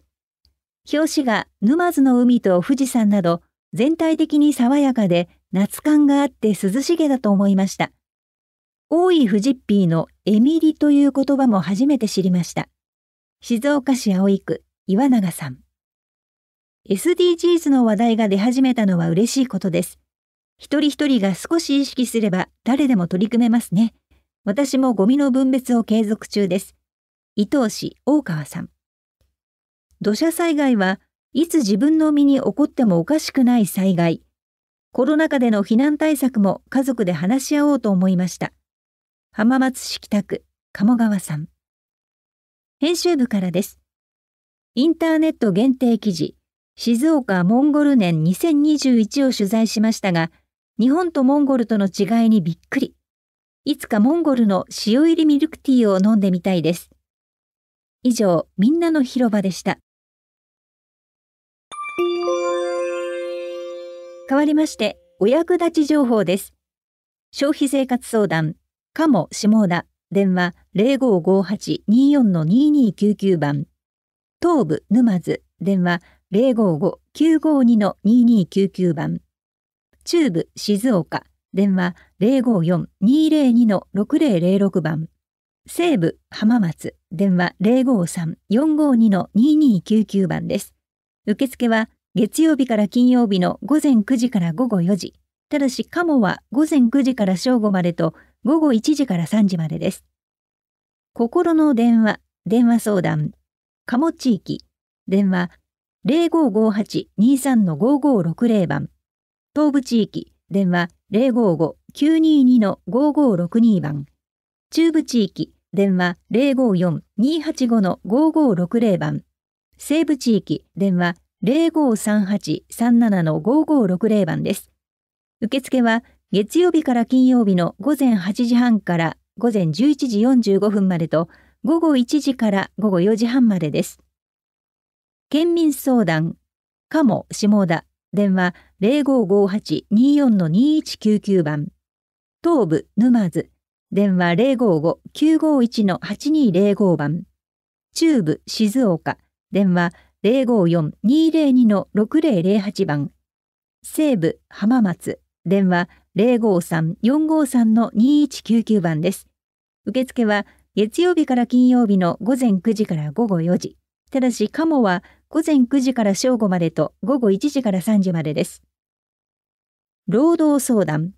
表紙が沼津の海と富士山など全体的に爽やかで夏感があって涼しげだと思いました。大井富士っぴーのエミリという言葉も初めて知りました。静岡市葵区岩永さん。SDGs の話題が出始めたのは嬉しいことです。一人一人が少し意識すれば誰でも取り組めますね。私もゴミの分別を継続中です。伊藤氏、大川さん。土砂災害はいつ自分の身に起こってもおかしくない災害。コロナ禍での避難対策も家族で話し合おうと思いました。浜松市北区、鴨川さん。編集部からです。インターネット限定記事、静岡モンゴル年2021を取材しましたが、日本とモンゴルとの違いにびっくり。いつかモンゴルの塩入りミルクティーを飲んでみたいです。以上、みんなの広場でした。変わりまして、お役立ち情報です。消費生活相談、かも下田、電話0558-24-2299番。東部沼津、電話055952-2299番。中部静岡、電話054-202-6006番。西部浜松電話053-452-2299番です。受付は月曜日から金曜日の午前9時から午後4時。ただし、カモは午前9時から正午までと午後1時から3時までです。心の電話、電話相談、カモ地域、電話0558-23-5560番、東部地域電話055-922-5562番。中部地域、電話054-285-5560番。西部地域、電話0538-37-5560番です。受付は月曜日から金曜日の午前8時半から午前11時45分までと午後1時から午後4時半までです。県民相談、かも下田、電話0558-24-2199番、東部沼津、電話055-951-8205番、中部静岡、電話054-202-6008番、西部浜松、電話053-453-2199番です。受付は月曜日から金曜日の午前9時から午後4時。ただし、カモは午前9時から正午までと午後1時から3時までです。労働相談、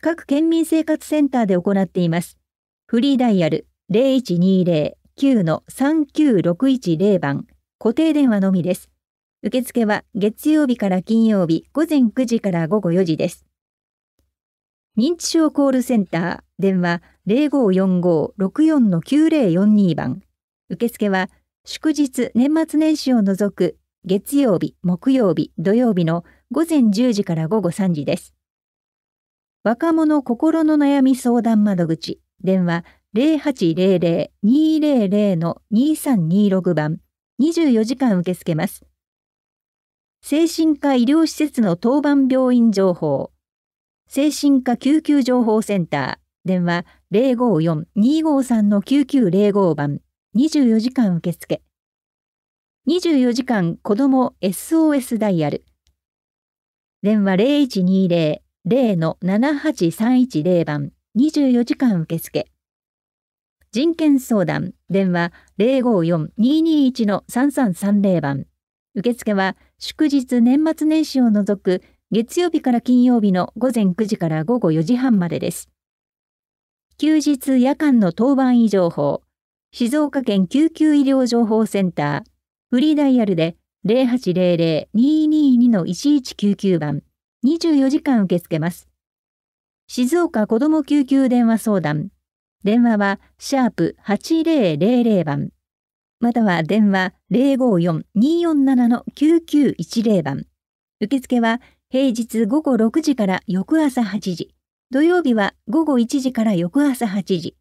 各県民生活センターで行っています。フリーダイヤル0120-9-39610番、固定電話のみです。受付は月曜日から金曜日午前9時から午後4時です。認知症コールセンター電話0545-64-9042番。受付は祝日年末年始を除く月曜日、木曜日、土曜日の午前10時から午後3時です。若者心の悩み相談窓口、電話0800-200-2326番、24時間受け付けます。精神科医療施設の当番病院情報、精神科救急情報センター、電話054-253-9905番、24時間受付。24時間子供 SOS ダイヤル。電話0120-222-3000 0-78310番24時間受付。人権相談、電話054-221-3330番。受付は祝日年末年始を除く月曜日から金曜日の午前9時から午後4時半までです。休日夜間の当番医情報、静岡県救急医療情報センター、フリーダイヤルで0800-222-1199番。24時間受け付けます。静岡子ども救急電話相談。電話は、シャープ8000番。または電話054-247-9910番。受付は平日午後6時から翌朝8時。土曜日は午後1時から翌朝8時。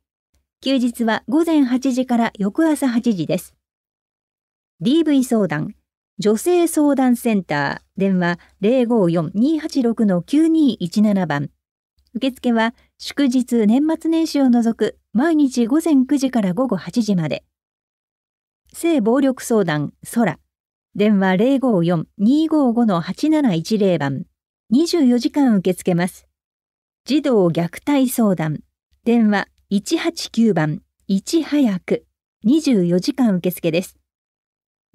休日は午前8時から翌朝8時です。DV 相談。女性相談センター、電話054-286-9217番。受付は祝日年末年始を除く毎日午前9時から午後8時まで。性暴力相談、空。電話054-255-8710番。24時間受け付けます。児童虐待相談。電話189番、いち早く。24時間受付です。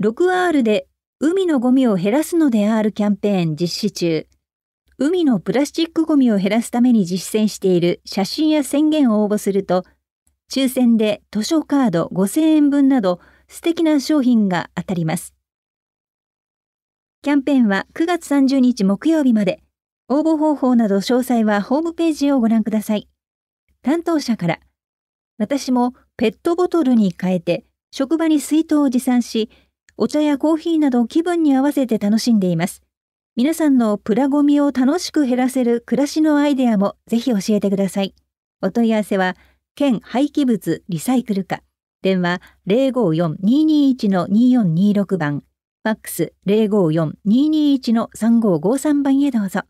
6R で海のゴミを減らすのであるキャンペーン実施中、海のプラスチックゴミを減らすために実践している写真や宣言を応募すると、抽選で図書カード5000円分など素敵な商品が当たります。キャンペーンは9月30日木曜日まで、応募方法など詳細はホームページをご覧ください。担当者から、私もペットボトルに変えて職場に水筒を持参し、お茶やコーヒーなど気分に合わせて楽しんでいます。皆さんのプラゴミを楽しく減らせる暮らしのアイデアもぜひ教えてください。お問い合わせは、県廃棄物リサイクル課、電話054-221-2426番、ファックス054-221-3553番へどうぞ。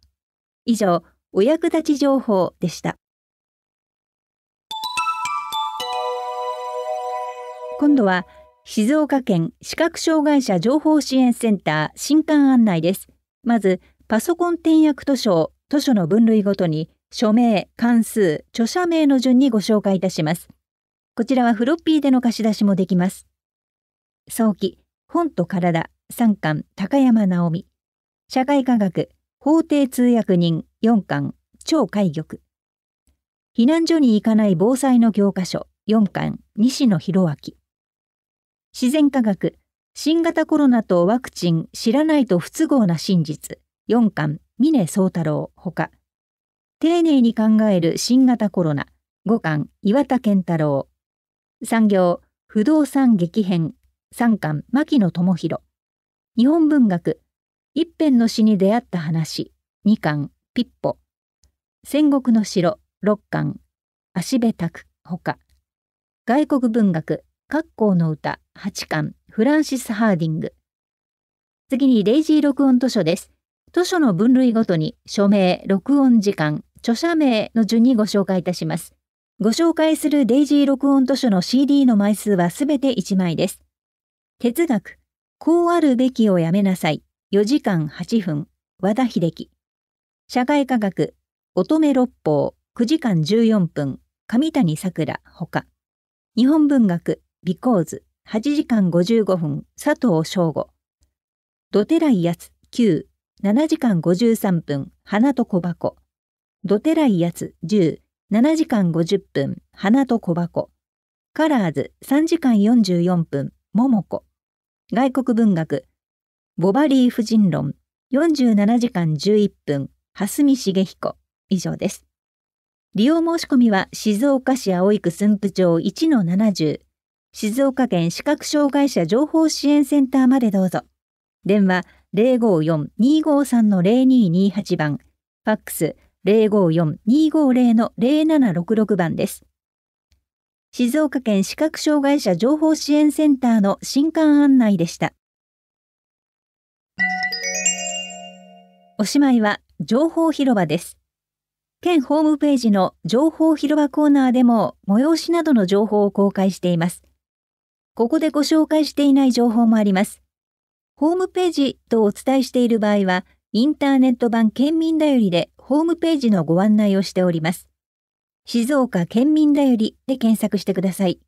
以上、お役立ち情報でした。今度は、静岡県視覚障害者情報支援センター新刊案内です。まず、パソコン転訳図書図書の分類ごとに、署名、関数、著者名の順にご紹介いたします。こちらはフロッピーでの貸し出しもできます。早期、本と体、3巻、高山直美。社会科学、法定通訳人、4巻、超海玉。避難所に行かない防災の教科書、4巻、西野博明。自然科学新型コロナとワクチン知らないと不都合な真実4巻峰宗太郎ほか丁寧に考える新型コロナ5巻岩田健太郎産業不動産激変3巻牧野智弘日本文学一辺の詩に出会った話2巻ピッポ戦国の城6巻足部拓ほか外国文学格好の歌八巻フランシス・ハーディング。次にデイジー録音図書です。図書の分類ごとに署名、録音時間、著者名の順にご紹介いたします。ご紹介するデイジー録音図書の CD の枚数はすべて1枚です。哲学、こうあるべきをやめなさい。4時間8分、和田秀樹。社会科学、乙女六法、9時間14分、上谷桜、他。日本文学、ビコーズ8時間55分佐藤翔吾ドテライヤツ97時間53分花と小箱ドテライヤツ107時間50分花と小箱カラーズ3時間44分桃子外国文学ボバリー夫人論47時間11分蓮見茂彦以上です利用申し込みは静岡市葵区駿府町1-70静岡県視覚障害者情報支援センターまでどうぞ。電話054-253-0228番、ファックス054-250-0766番です。静岡県視覚障害者情報支援センターの新刊案内でした。おしまいは情報広場です。県ホームページの情報広場コーナーでも催しなどの情報を公開しています。ここでご紹介していない情報もあります。ホームページとお伝えしている場合は、インターネット版県民だよりでホームページのご案内をしております。静岡県民だよりで検索してください。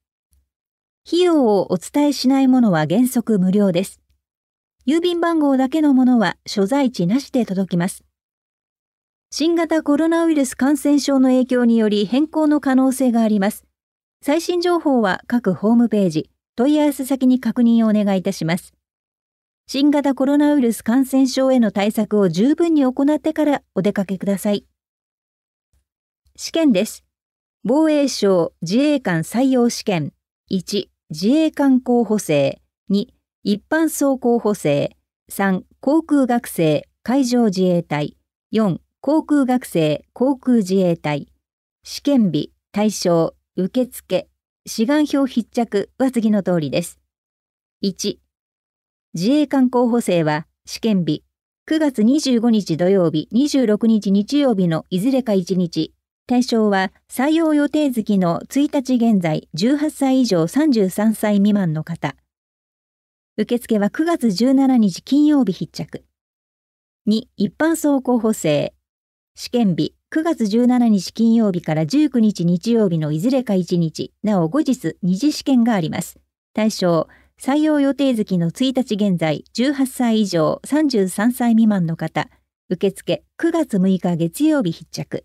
費用をお伝えしないものは原則無料です。郵便番号だけのものは所在地なしで届きます。新型コロナウイルス感染症の影響により変更の可能性があります。最新情報は各ホームページ、問い合わせ先に確認をお願いいたします。新型コロナウイルス感染症への対策を十分に行ってからお出かけください。試験です。防衛省自衛官採用試験1、自衛官候補生2、一般総候補生3、航空学生海上自衛隊4、航空学生航空自衛隊試験日対象受付志願票筆着は次の通りです。1、自衛官候補生は試験日、9月25日土曜日、26日日曜日のいずれか1日、対象は採用予定月の1日現在18歳以上33歳未満の方。受付は9月17日金曜日必着。2、一般総候補生。試験日、9月17日金曜日から19日日曜日のいずれか1日、なお後日2次試験があります。対象、採用予定月の1日現在、18歳以上33歳未満の方、受付9月6日月曜日必着。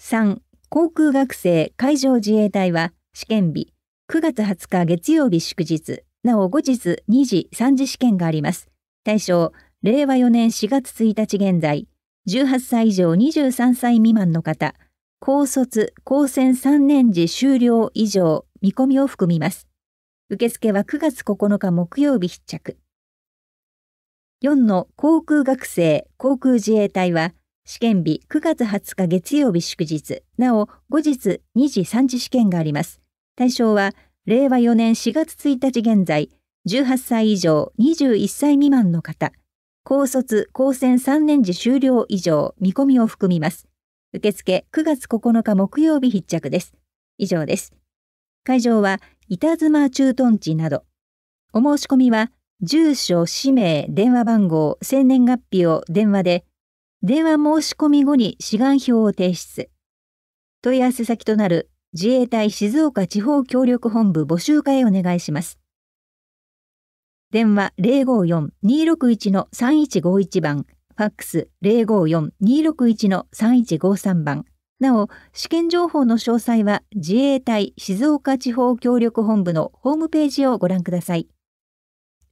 3、航空学生海上自衛隊は試験日、9月20日月曜日祝日、なお後日2時3次試験があります。対象、令和4年4月1日現在、18歳以上23歳未満の方、高卒・高専3年次終了以上見込みを含みます。受付は9月9日木曜日必着。4の航空学生・航空自衛隊は、試験日9月20日月曜日祝日、なお後日2時3時試験があります。対象は令和4年4月1日現在、18歳以上21歳未満の方、高卒、高専3年次終了以上、見込みを含みます。受付9月9日木曜日必着です。以上です。会場は、板妻駐屯地など。お申し込みは、住所、氏名、電話番号、生年月日を電話で、電話申し込み後に志願票を提出。問い合わせ先となる自衛隊静岡地方協力本部募集会へお願いします。電話054-261-3151番、ファックス054-261-3153番。なお、試験情報の詳細は自衛隊静岡地方協力本部のホームページをご覧ください。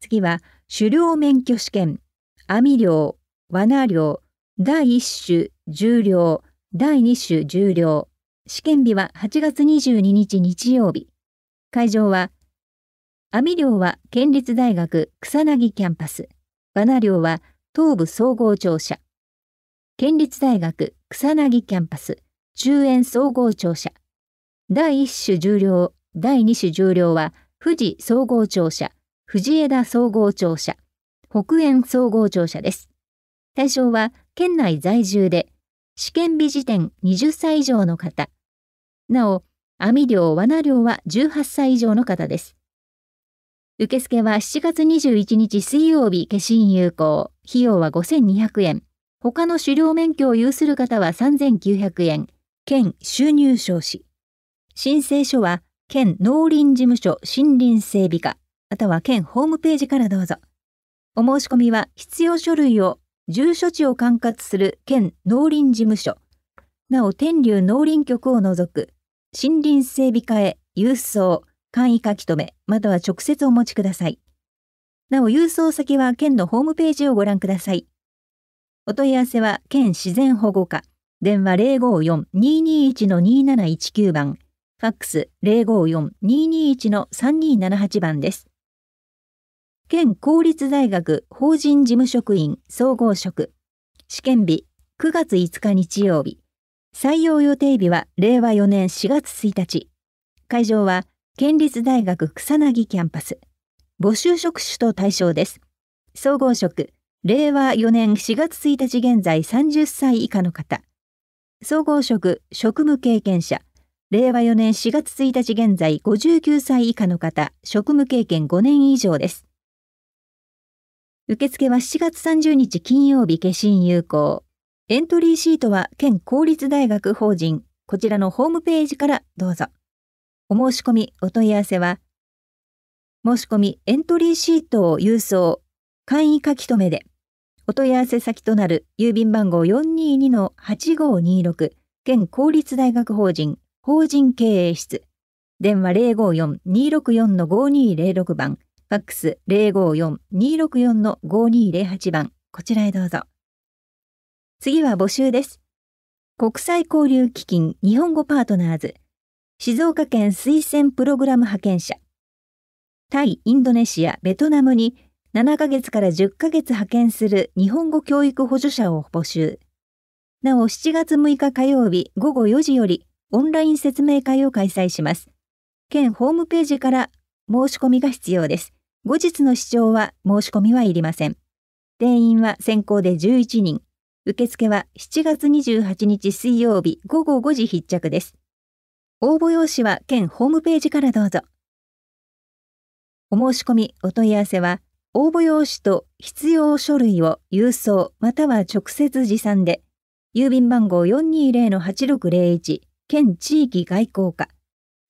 次は、狩猟免許試験、網漁、罠漁、第1種重量、第2種重量。試験日は8月22日日曜日。会場は網漁は県立大学草薙キャンパス。罠漁は東部総合庁舎。県立大学草薙キャンパス中園総合庁舎。第1種重量、第2種重量は富士総合庁舎、藤枝総合庁舎、北園総合庁舎です。対象は県内在住で、試験日時点20歳以上の方。なお、網漁、罠漁は18歳以上の方です。受付は7月21日水曜日、消印有効。費用は5200円。他の狩猟免許を有する方は3900円。県収入証紙。申請書は、県農林事務所森林整備課、または県ホームページからどうぞ。お申し込みは、必要書類を、住所地を管轄する県農林事務所、なお天竜農林局を除く、森林整備課へ郵送、簡易書き留、め、または直接お持ちください。なお、郵送先は県のホームページをご覧ください。お問い合わせは、県自然保護課、電話054-221-2719番、ファックス054-221-3278番です。県公立大学法人事務職員総合職、試験日9月5日日曜日、採用予定日は令和4年4月1日、会場は県立大学草薙キャンパス募集職種と対象です。総合職、令和4年4月1日現在30歳以下の方。総合職、職務経験者。令和4年4月1日現在59歳以下の方、職務経験5年以上です。受付は7月30日金曜日消印有効。エントリーシートは県公立大学法人、こちらのホームページからどうぞ。お申し込み、お問い合わせは、申し込み、エントリーシートを郵送、簡易書き留めで、お問い合わせ先となる郵便番号422-8526、県公立大学法人、法人経営室、電話054-264-5206番、ファックス054-264-5208番、こちらへどうぞ。次は募集です。国際交流基金日本語パートナーズ静岡県推薦プログラム派遣者。タイ、インドネシア、ベトナムに7ヶ月から10ヶ月派遣する日本語教育補助者を募集。なお、7月6日火曜日午後4時よりオンライン説明会を開催します。県ホームページから申し込みが必要です。後日の視聴は申し込みはいりません。定員は先行で11人。受付は7月28日水曜日午後5時必着です。応募用紙は県ホームページからどうぞ。お申し込み、お問い合わせは、応募用紙と必要書類を郵送または直接持参で、郵便番号420-8601、県地域外交課、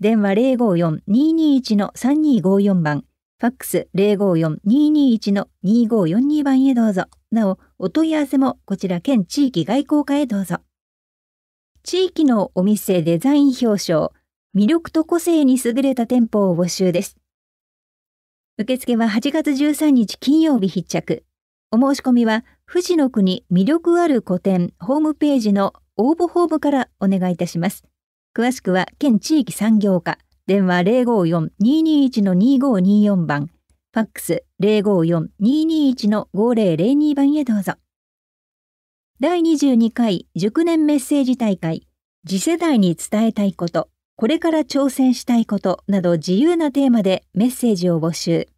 電話054-221-3254番、ファックス054-221-2542番へどうぞ。なお、お問い合わせもこちら県地域外交課へどうぞ。地域のお店デザイン表彰、魅力と個性に優れた店舗を募集です。受付は8月13日金曜日必着。お申し込みは、富士の国魅力ある古典ホームページの応募フォームからお願いいたします。詳しくは、県地域産業課、電話054-221-2524番、ファックス054-221-5002番へどうぞ。第22回熟年メッセージ大会、次世代に伝えたいこと、これから挑戦したいことなど自由なテーマでメッセージを募集。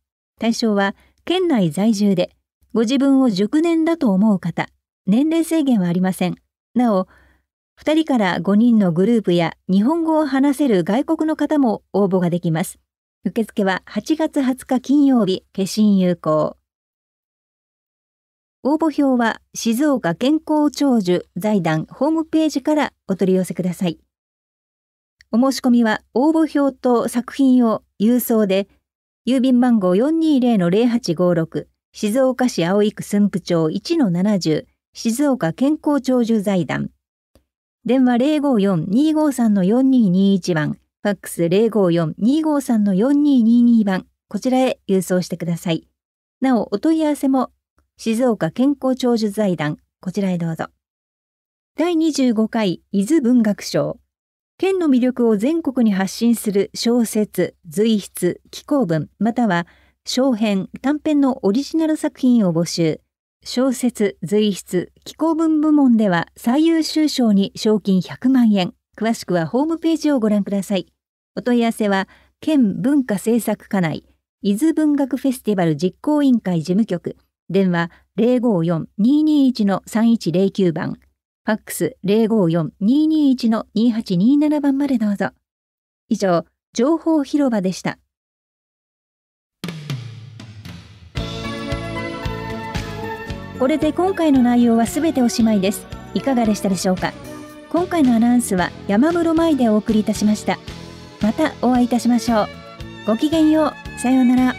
対象は県内在住で、ご自分を熟年だと思う方、年齢制限はありません。なお、2人から5人のグループや日本語を話せる外国の方も応募ができます。受付は8月20日金曜日、決心有効。応募表は静岡健康長寿財団ホームページからお取り寄せください。お申し込みは応募表と作品を郵送で、郵便番号420-0856静岡市井区駿府町1-70静岡健康長寿財団電話054-253-4221番ファックス054-253-4222番こちらへ郵送してください。なお、お問い合わせも静岡健康長寿財団、こちらへどうぞ。第25回伊豆文学賞。県の魅力を全国に発信する小説、随筆、紀行文、または小編、短編のオリジナル作品を募集。小説、随筆、紀行文部門では最優秀賞に賞金100万円。詳しくはホームページをご覧ください。お問い合わせは、県文化政策課内、伊豆文学フェスティバル実行委員会事務局、電話054-221-3109番、ファックス054-221-2827番までどうぞ。以上、情報広場でした。これで今回の内容はすべておしまいです。いかがでしたでしょうか今回のアナウンスは山室舞でお送りいたしました。またお会いいたしましょう。ごきげんよう。さようなら。